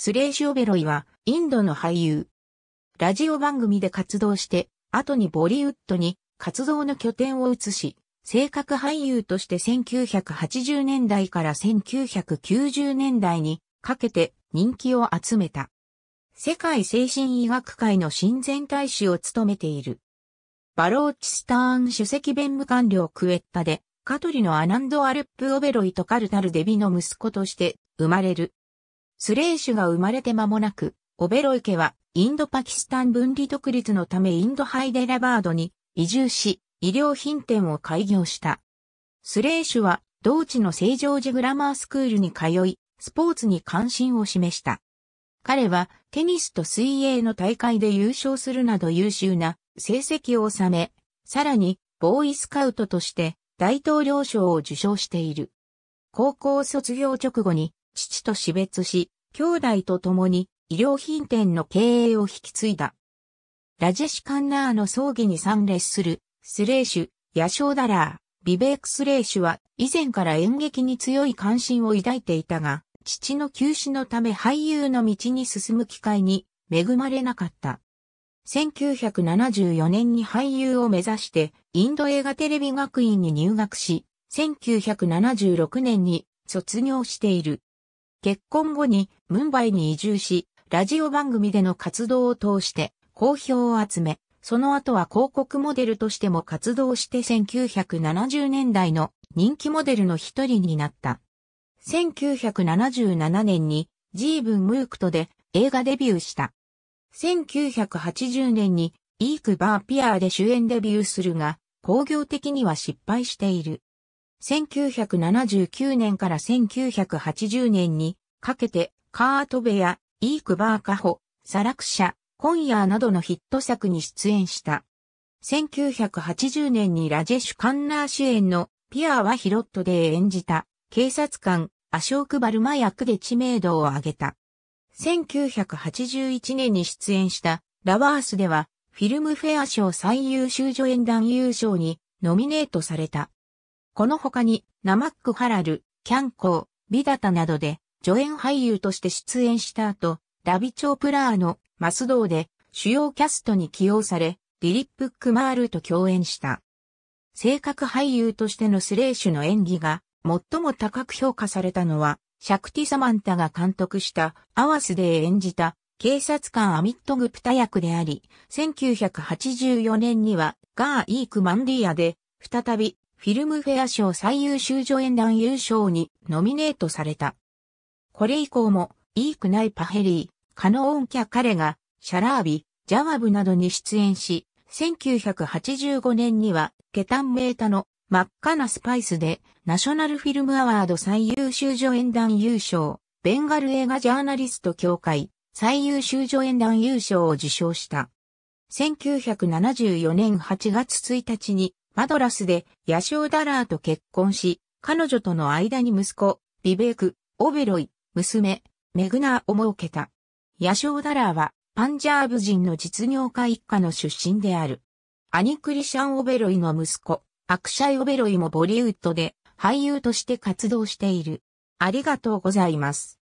スレーシオベロイは、インドの俳優。ラジオ番組で活動して、後にボリウッドに活動の拠点を移し、性格俳優として1980年代から1990年代にかけて人気を集めた。世界精神医学会の親善大使を務めている。バローチスターン首席弁務官僚クエッタで、カトリのアナンド・アルップ・オベロイとカルタル・デビの息子として生まれる。スレーシュが生まれて間もなく、オベロイ家はインドパキスタン分離独立のためインドハイデラバードに移住し、医療品店を開業した。スレーシュは同地の成城寺グラマースクールに通い、スポーツに関心を示した。彼はテニスと水泳の大会で優勝するなど優秀な成績を収め、さらにボーイスカウトとして大統領賞を受賞している。高校卒業直後に父と死別し、兄弟と共に医療品店の経営を引き継いだ。ラジェシカンナーの葬儀に参列するスレーシュ、ヤショーダラー、ビベークスレーシュは以前から演劇に強い関心を抱いていたが、父の急死のため俳優の道に進む機会に恵まれなかった。1974年に俳優を目指してインド映画テレビ学院に入学し、1976年に卒業している。結婚後にムンバイに移住し、ラジオ番組での活動を通して好評を集め、その後は広告モデルとしても活動して1970年代の人気モデルの一人になった。1977年にジーブン・ムークトで映画デビューした。1980年にイーク・バー・ピアーで主演デビューするが、工業的には失敗している。1979年から1980年にかけてカートベア、イークバーカホ、サラクシャ、コンヤーなどのヒット作に出演した。1980年にラジェシュ・カンナー主演のピアーはヒロットで演じた警察官アショーク・バルマ役で知名度を上げた。1981年に出演したラワースではフィルムフェア賞最優秀助演団優勝にノミネートされた。この他に、ナマックハラル、キャンコー、ビダタなどで、助演俳優として出演した後、ダビチョープラーのマスドーで主要キャストに起用され、リリップ・クマールと共演した。性格俳優としてのスレーシュの演技が最も高く評価されたのは、シャクティ・サマンタが監督したアワスで演じた警察官アミット・グプタ役であり、1984年にはガー・イーク・マンディアで再びフィルムフェア賞最優秀助演男優賞にノミネートされた。これ以降も、イークナイパヘリー、カノオンキャ彼が、シャラービ、ジャワブなどに出演し、1985年には、ケタンメータの真っ赤なスパイスで、ナショナルフィルムアワード最優秀助演男優賞、ベンガル映画ジャーナリスト協会、最優秀助演男優賞を受賞した。1974年8月1日に、マドラスでヤショダラーと結婚し、彼女との間に息子、ビベーク、オベロイ、娘、メグナーを設けた。ヤショダラーは、パンジャーブ人の実業家一家の出身である。アニクリシャン・オベロイの息子、アクシャイ・オベロイもボリウッドで俳優として活動している。ありがとうございます。